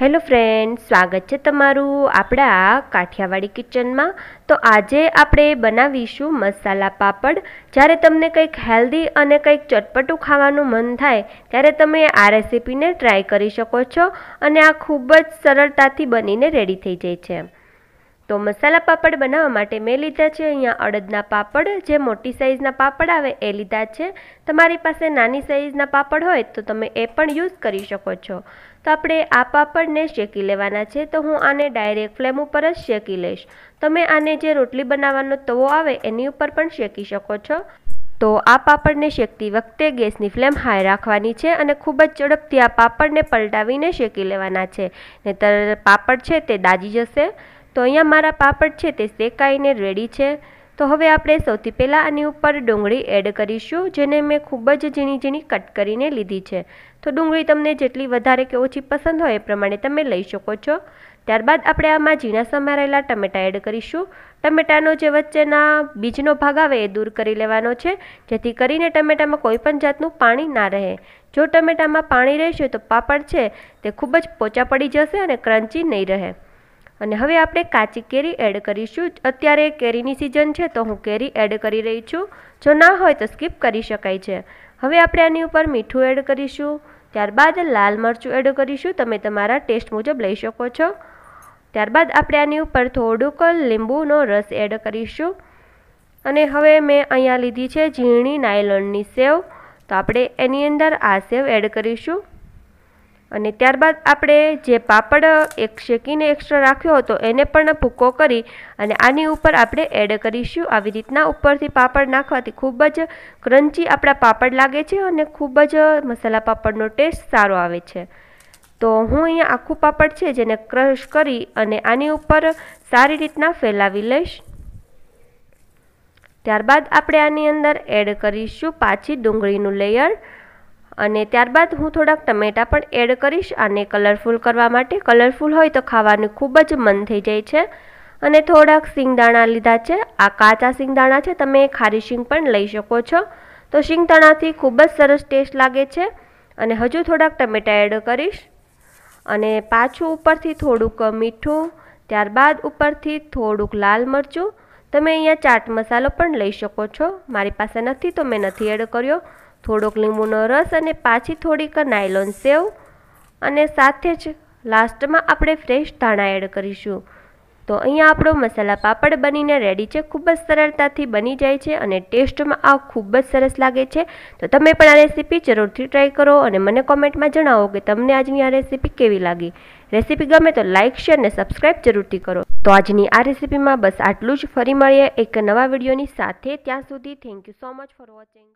hello friend સ્વાગત છે તમારું આપણા કાઠિયાવાડી કિચનમાં તો આજે આપણે બનાવીશું મસાલા પાપડ જ્યારે તમને કંઈક હેલ્ધી અને કંઈક ચટપટું ખાવાનું મન થાય ત્યારે તમે આ રેસીપીને ટ્રાય કરી શકો છો અને આ ખૂબ જ સરળતાથી બનીને રેડી થઈ જાય છે તો મસાલા પાપડ બનાવવા માટે મેં લીધા છે અહીંયા અડદના પાપડ જે મોટી સાઇઝના પાપડ આવે એ લીધા છે તમારી પાસે નાની સાઇઝના પાપડ હોય તો તમે એ પણ યુઝ કરી શકો છો તો આપણે આ પાપડને શેકી લેવાના છે તો હું આને ડાયરેક્ટ ફ્લેમ ઉપર જ શેકી લઈશ તમે આને જે રોટલી બનાવવાનો તવો આવે એની ઉપર પણ શેકી શકો છો તો આ પાપડને શેકતી વખતે ગેસની ફ્લેમ હાઈ રાખવાની છે અને ખૂબ જ ઝડપથી આ પાપડને પલટાવીને શેકી લેવાના છે નહીતર પાપડ છે તે દાજી જશે તો અહીંયા મારા પાપડ છે તે શેકાઈને રેડી છે તો હવે આપણે સૌથી પહેલાં આની ઉપર ડુંગળી એડ કરીશું જેને મેં ખૂબ જ ઝીણી ઝીણી કટ કરીને લીધી છે તો ડુંગળી તમને જેટલી વધારે કે ઓછી પસંદ હોય એ પ્રમાણે તમે લઈ શકો છો ત્યારબાદ આપણે આમાં ઝીણા સમારેલા ટમેટાં એડ કરીશું ટમેટાનો જે વચ્ચેના બીજનો ભાગ આવે એ દૂર કરી લેવાનો છે જેથી કરીને ટમેટામાં કોઈપણ જાતનું પાણી ના રહે જો ટમેટામાં પાણી રહેશે તો પાપડ છે તે ખૂબ જ પોચા પડી જશે અને ક્રન્ચી નહીં રહે અને હવે આપણે કાચી કેરી એડ કરીશું અત્યારે કેરીની સિઝન છે તો હું કેરી એડ કરી રહી છું જો ના હોય તો સ્કીપ કરી શકાય છે હવે આપણે આની ઉપર મીઠું એડ કરીશું ત્યારબાદ લાલ મરચું એડ કરીશું તમે તમારા ટેસ્ટ મુજબ લઈ શકો છો ત્યારબાદ આપણે આની ઉપર થોડુંક લીંબુનો રસ એડ કરીશું અને હવે મેં અહીંયા લીધી છે ઝીણી નાયલોનની સેવ તો આપણે એની અંદર આ સેવ એડ કરીશું અને ત્યારબાદ આપણે જે પાપડ એક શેકીને એક્સ્ટ્રા રાખ્યો હતો એને પણ ભૂકો કરી અને આની ઉપર આપણે એડ કરીશું આવી રીતના ઉપરથી પાપડ નાખવાથી ખૂબ જ ક્રન્ચી આપણા પાપડ લાગે છે અને ખૂબ જ મસાલા પાપડનો ટેસ્ટ સારો આવે છે તો હું અહીંયા આખું પાપડ છે જેને ક્રશ કરી અને આની ઉપર સારી રીતના ફેલાવી લઈશ ત્યારબાદ આપણે આની અંદર એડ કરીશું પાછી ડુંગળીનું લેયર અને ત્યારબાદ હું થોડાક ટમેટાં પણ એડ કરીશ આને કલરફુલ કરવા માટે કલરફુલ હોય તો ખાવાનું ખૂબ જ મન થઈ જાય છે અને થોડાક સિંગદાણા લીધા છે આ કાચા સિંગદાણા છે તમે ખારી શીંગ પણ લઈ શકો છો તો શીંગદાણાથી ખૂબ જ સરસ ટેસ્ટ લાગે છે અને હજુ થોડાક ટમેટાં એડ કરીશ અને પાછું ઉપરથી થોડુંક મીઠું ત્યારબાદ ઉપરથી થોડુંક લાલ મરચું તમે અહીંયા ચાટ મસાલો પણ લઈ શકો છો મારી પાસે નથી તો મેં નથી એડ કર્યો થોડોક લીંબુનો રસ અને પાછી થોડીક નાયલોન સેવ અને સાથે જ લાસ્ટમાં આપણે ફ્રેશ ધાણા એડ કરીશું તો અહીંયા આપણો મસાલા પાપડ બનીને રેડી છે ખૂબ જ સરળતાથી બની જાય છે અને ટેસ્ટમાં આ ખૂબ જ સરસ લાગે છે તો તમે પણ આ રેસીપી જરૂરથી ટ્રાય કરો અને મને કોમેન્ટમાં જણાવો કે તમને આજની આ રેસીપી કેવી લાગી રેસીપી ગમે તો લાઇક શેર અને સબસ્ક્રાઈબ જરૂરથી કરો તો આજની આ રેસીપીમાં બસ આટલું જ ફરી મળીએ એક નવા વિડીયોની સાથે ત્યાં સુધી thank you so much for watching